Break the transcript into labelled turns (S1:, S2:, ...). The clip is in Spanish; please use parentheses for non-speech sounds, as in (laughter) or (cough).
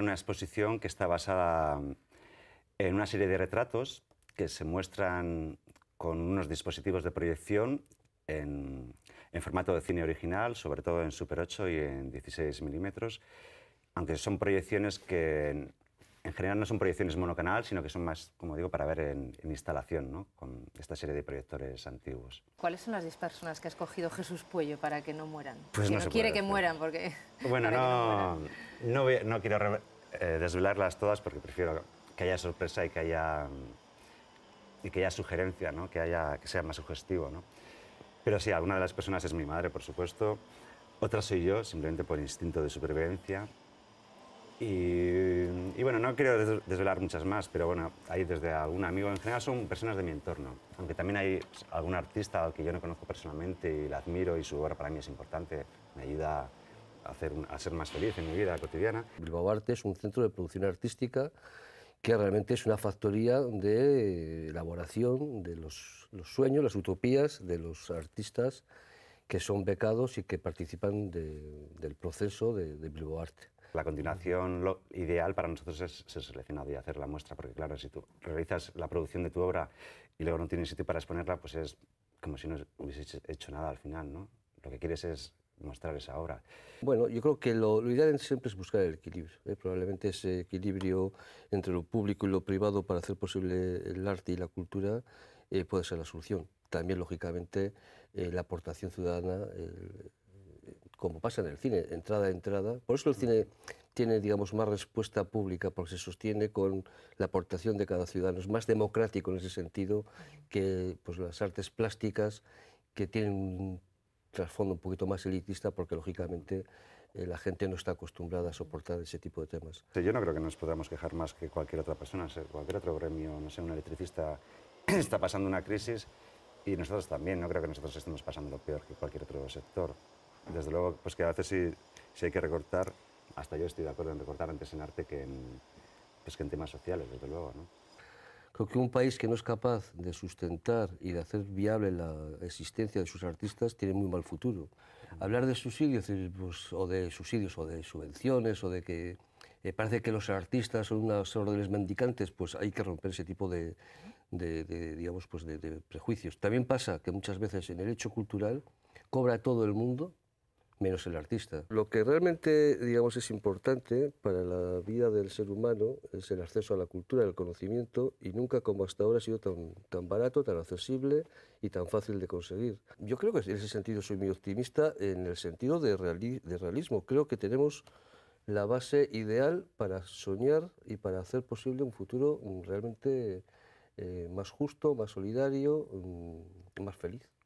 S1: una exposición que está basada mm, en una serie de retratos que se muestran con unos dispositivos de proyección en, formato de cine original, sobre todo en Super 8 y en 16 milímetros, aunque son proyecciones que en general no son proyecciones monocanal, sino que son más, como digo, para ver en, instalación, ¿no? con esta serie de proyectores antiguos.
S2: ¿Cuáles son las 10 personas que ha escogido Jesús Puello para que no mueran? Pues que no, quiere que mueran, porque... Bueno, (laughs)
S1: no, no, quiero eh, desvelarlas todas porque prefiero que haya sorpresa y que haya, mm, y que haya sugerencia, ¿no? que, haya, que sea más sugestivo. ¿no? Pero sí, alguna de las personas es mi madre, por supuesto. Otra soy yo, simplemente por instinto de supervivencia. Y, bueno, no quiero desvelar muchas más, pero bueno, hay desde algún amigo, en general son personas de mi entorno, aunque también hay algún artista al que yo no conozco personalmente y la admiro y su obra para mí es importante, me ayuda a, hacer, a ser más feliz en mi vida cotidiana.
S2: Bilbao Arte es un centro de producción artística que realmente es una factoría de elaboración de los, sueños, las utopías de los artistas que son becados y que participan del proceso de, de Bilbao Arte. La continuación lo
S1: ideal para nosotros es ser seleccionado y hacer la muestra, porque claro, si tú realizas la producción de tu obra y luego no tienes sitio para exponerla, pues es como si no hubieses hecho nada al final, ¿no? Lo que quieres es mostrar esa obra.
S2: Bueno, yo creo que lo, ideal siempre es buscar el equilibrio, ¿eh? probablemente ese equilibrio entre lo público y lo privado para hacer posible el arte y la cultura eh, puede ser la solución. También, lógicamente, eh, la aportación ciudadana, como pasa en el cine, entrada a entrada. Por eso el mm. cine tiene, digamos, más respuesta pública, porque se sostiene con la aportación de cada ciudadano. Es más democrático en ese sentido que pues, las artes plásticas, que tienen un trasfondo un poquito más elitista, porque lógicamente eh, la gente no está acostumbrada a soportar ese tipo de temas. Yo no creo que nos podamos quejar más que cualquier otra persona, cualquier otro gremio, no sé, un electricista
S1: (clears throat) está pasando una crisis y nosotros también, no creo que nosotros estemos pasando lo peor que cualquier otro sector desde luego, pues que a veces si hay que recortar, hasta yo estoy de acuerdo en recortar antes en arte que en, pues que en temas sociales, desde luego.
S2: Creo que un país que no es capaz de sustentar y de hacer viable la existencia de sus artistas tiene muy mal futuro. Hablar de subsidios pues, o de subsidios o de subvenciones o de que eh, parece que los artistas son unas órdenes mendicantes, pues hay que romper ese tipo de, de, digamos, pues de, prejuicios. También pasa que muchas veces en el hecho cultural cobra todo el mundo menos el artista. Lo que realmente, digamos, es importante para la vida del ser humano es el acceso a la cultura, al conocimiento, y nunca como hasta ahora ha sido tan, barato, tan accesible y tan fácil de conseguir. Yo creo que en ese sentido soy muy optimista, en el sentido de, realismo. Creo que tenemos la base ideal para soñar y para hacer posible un futuro mm, realmente eh, más justo, más solidario, mm, más feliz.